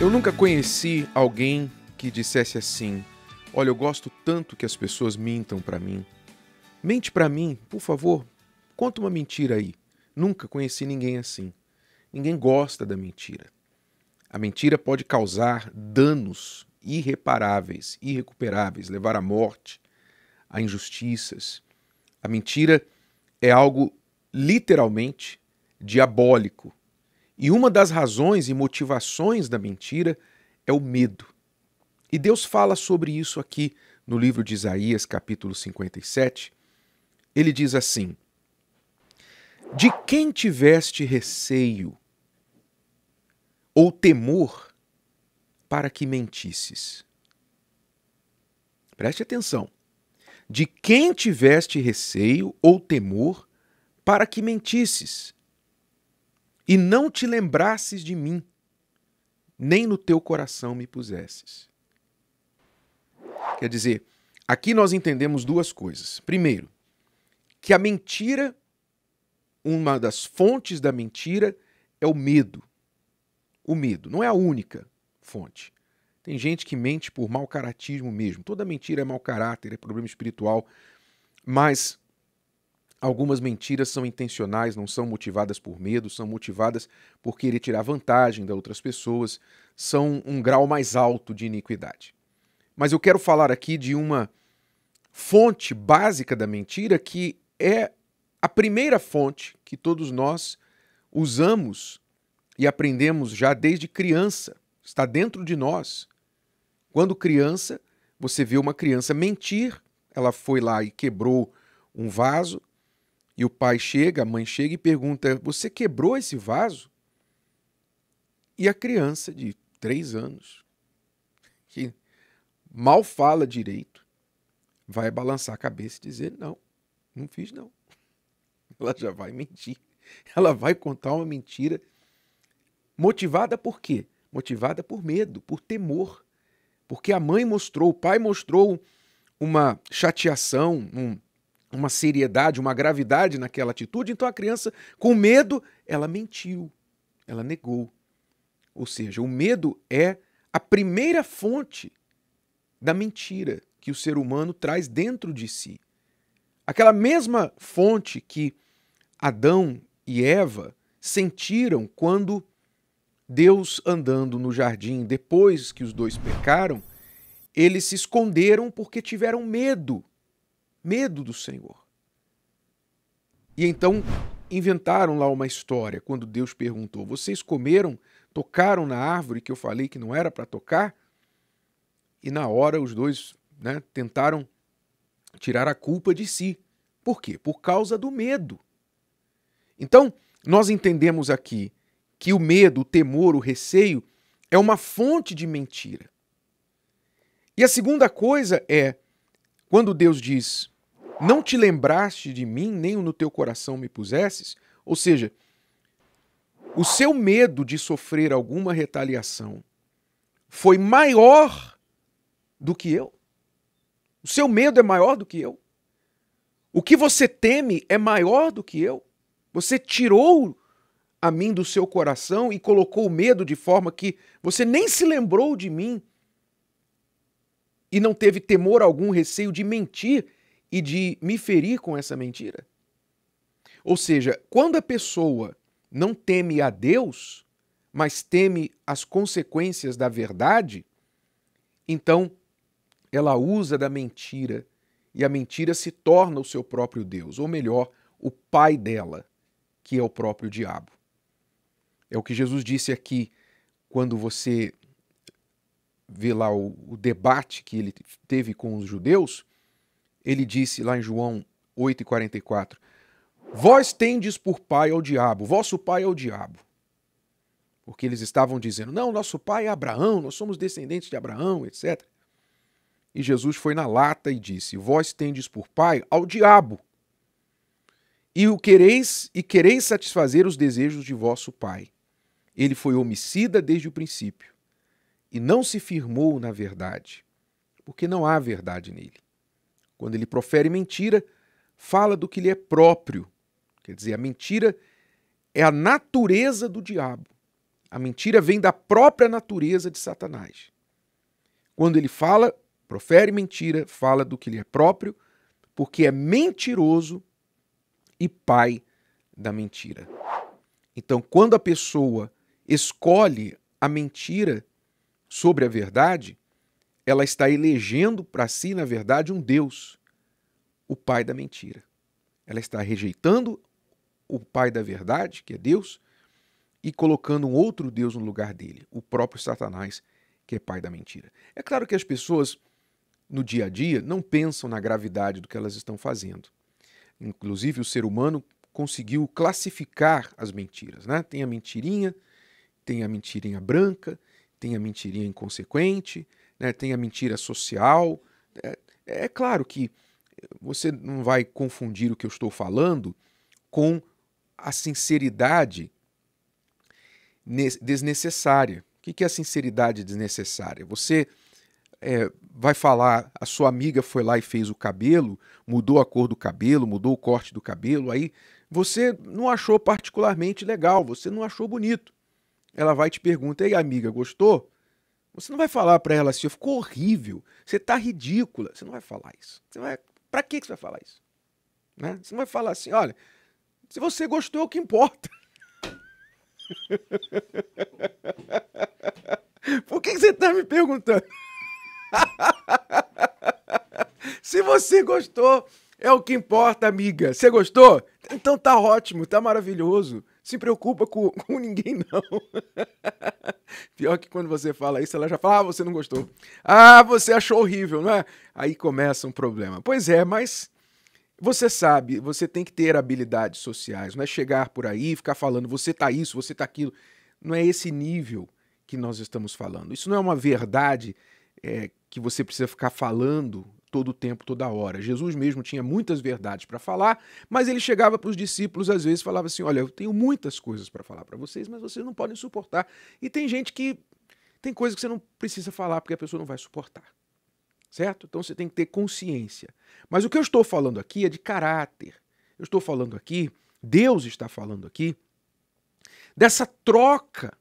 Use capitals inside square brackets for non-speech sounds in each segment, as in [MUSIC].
Eu nunca conheci alguém que dissesse assim: Olha, eu gosto tanto que as pessoas mintam para mim. Mente para mim, por favor, conta uma mentira aí. Nunca conheci ninguém assim. Ninguém gosta da mentira. A mentira pode causar danos irreparáveis, irrecuperáveis, levar à morte, a injustiças. A mentira é algo literalmente diabólico e uma das razões e motivações da mentira é o medo. E Deus fala sobre isso aqui no livro de Isaías, capítulo 57. Ele diz assim: De quem tiveste receio ou temor para que mentisses? Preste atenção. De quem tiveste receio ou temor para que mentisses? e não te lembrasses de mim, nem no teu coração me pusesses. Quer dizer, aqui nós entendemos duas coisas. Primeiro, que a mentira, uma das fontes da mentira é o medo. O medo não é a única fonte. Tem gente que mente por mau caratismo mesmo. Toda mentira é mau caráter, é problema espiritual. Mas Algumas mentiras são intencionais, não são motivadas por medo, são motivadas por querer tirar vantagem de outras pessoas, são um grau mais alto de iniquidade. Mas eu quero falar aqui de uma fonte básica da mentira que é a primeira fonte que todos nós usamos e aprendemos já desde criança, está dentro de nós. Quando criança, você vê uma criança mentir, ela foi lá e quebrou um vaso, e o pai chega, a mãe chega e pergunta: Você quebrou esse vaso? E a criança de três anos, que mal fala direito, vai balançar a cabeça e dizer: Não, não fiz não. [LAUGHS] Ela já vai mentir. Ela vai contar uma mentira. Motivada por quê? Motivada por medo, por temor. Porque a mãe mostrou, o pai mostrou uma chateação, um, uma seriedade, uma gravidade naquela atitude, então a criança, com medo, ela mentiu, ela negou. Ou seja, o medo é a primeira fonte da mentira que o ser humano traz dentro de si. Aquela mesma fonte que Adão e Eva sentiram quando Deus andando no jardim depois que os dois pecaram, eles se esconderam porque tiveram medo medo do Senhor. E então inventaram lá uma história quando Deus perguntou: Vocês comeram, tocaram na árvore que eu falei que não era para tocar? E na hora os dois né, tentaram tirar a culpa de si. Por quê? Por causa do medo. Então, nós entendemos aqui que o medo, o temor, o receio é uma fonte de mentira. E a segunda coisa é quando Deus diz: Não te lembraste de mim, nem no teu coração me pusesses, ou seja, o seu medo de sofrer alguma retaliação foi maior do que eu. O seu medo é maior do que eu. O que você teme é maior do que eu. Você tirou a mim do seu coração e colocou o medo de forma que você nem se lembrou de mim e não teve temor algum, receio de mentir e de me ferir com essa mentira? Ou seja, quando a pessoa não teme a Deus, mas teme as consequências da verdade, então ela usa da mentira e a mentira se torna o seu próprio Deus, ou melhor, o pai dela, que é o próprio diabo. É o que Jesus disse aqui quando você vê lá o, o, debate que ele teve com os judeus, ele disse lá em João 8,44: Vós tendes por pai ao diabo, vosso pai é o diabo. Porque eles estavam dizendo: Não, nosso pai é Abraão, nós somos descendentes de Abraão, etc. E Jesus foi na lata e disse: Vós tendes por pai ao diabo, e o quereis e quereis satisfazer os desejos de vosso pai. Ele foi homicida desde o princípio e não se firmou na verdade, porque não há verdade nele. Quando ele profere mentira, fala do que lhe é próprio. Quer dizer, a mentira é a natureza do diabo. A mentira vem da própria natureza de Satanás. Quando ele fala, profere mentira, fala do que lhe é próprio, porque é mentiroso e pai da mentira. Então, quando a pessoa escolhe a mentira, sobre a verdade, ela está elegendo para si, na verdade, um Deus, o pai da mentira. Ela está rejeitando o pai da verdade, que é Deus, e colocando um outro Deus no lugar dele, o próprio Satanás, que é pai da mentira. É claro que as pessoas no dia a dia não pensam na gravidade do que elas estão fazendo. Inclusive, o ser humano conseguiu classificar as mentiras. Né? Tem a mentirinha, tem a mentirinha branca, tem a mentirinha inconsequente, né? tem a mentira social. É, é claro que você não vai confundir o que eu estou falando com a sinceridade desnecessária. O que é a sinceridade desnecessária? Você é, vai falar, a sua amiga foi lá e fez o cabelo, mudou a cor do cabelo, mudou o corte do cabelo, aí você não achou particularmente legal, você não achou bonito ela vai e te pergunta: "Ei, amiga, gostou?" Você não vai falar para ela assim: "Ficou horrível, você tá ridícula". Você não vai falar isso. Você vai, para que você vai falar isso? Né? Você não vai falar assim: "Olha, se você gostou, é o que importa". [LAUGHS] Por que, que você está me perguntando? [LAUGHS] Se você gostou, é o que importa, amiga. Você gostou? Então tá ótimo, tá maravilhoso se preocupa com, [LAUGHS] com ninguém, não. Pior que quando você fala isso, ela já fala: ah, você não gostou. Ah, você achou horrível, não é? Aí começa um problema. Pois é, mas você sabe, você tem que ter habilidades sociais, não é chegar por aí e ficar falando: você tá isso, você tá aquilo. Não é esse nível que nós estamos falando. Isso não é uma verdade é, que você precisa ficar falando todo o tempo, toda hora. Jesus mesmo tinha muitas verdades para falar, mas ele chegava para os discípulos às vezes falava assim: "Olha, eu tenho muitas coisas para falar para vocês, mas vocês não podem suportar". E tem gente que tem coisas que você não precisa falar porque a pessoa não vai suportar. Certo? Então você tem que ter consciência. Mas o que eu estou falando aqui é de caráter. Eu estou falando aqui, Deus está falando aqui dessa troca,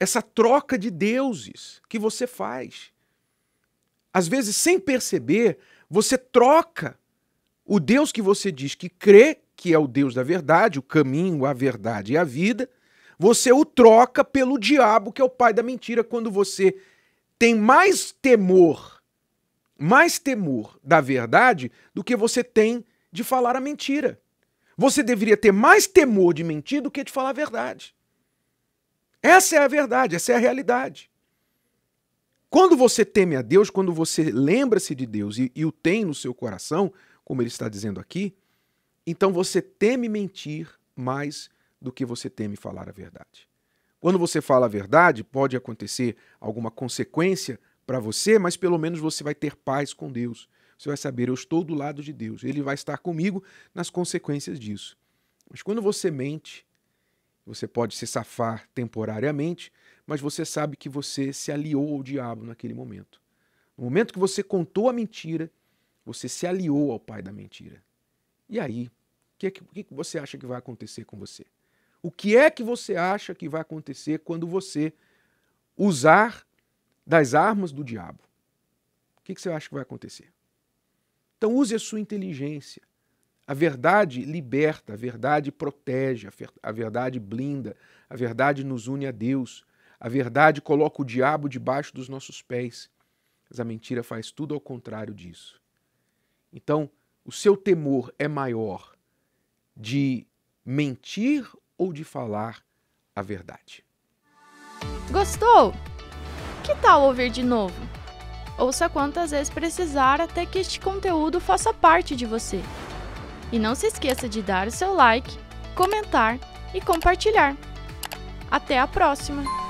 essa troca de deuses que você faz às vezes sem perceber, você troca o Deus que você diz que crê, que é o Deus da verdade, o caminho, a verdade e a vida, você o troca pelo diabo, que é o pai da mentira, quando você tem mais temor, mais temor da verdade do que você tem de falar a mentira. Você deveria ter mais temor de mentir do que de falar a verdade. Essa é a verdade, essa é a realidade. Quando você teme a Deus, quando você lembra-se de Deus e, e o tem no seu coração, como ele está dizendo aqui, então você teme mentir mais do que você teme falar a verdade. Quando você fala a verdade, pode acontecer alguma consequência para você, mas pelo menos você vai ter paz com Deus. Você vai saber, eu estou do lado de Deus, ele vai estar comigo nas consequências disso. Mas quando você mente, você pode se safar temporariamente, mas você sabe que você se aliou ao diabo naquele momento. No momento que você contou a mentira, você se aliou ao pai da mentira. E aí, o que, é que, que, você acha que vai acontecer com você? O que é que você acha que vai acontecer quando você usar das armas do diabo? O que, que você acha que vai acontecer? Então, use a sua inteligência. A verdade liberta, a verdade protege, a verdade blinda, a verdade nos une a Deus. A verdade coloca o diabo debaixo dos nossos pés, mas a mentira faz tudo ao contrário disso. Então, o seu temor é maior de mentir ou de falar a verdade. Gostou? Que tal ouvir de novo? Ouça quantas vezes precisar até que este conteúdo faça parte de você. E não se esqueça de dar o seu like, comentar e compartilhar. Até a próxima!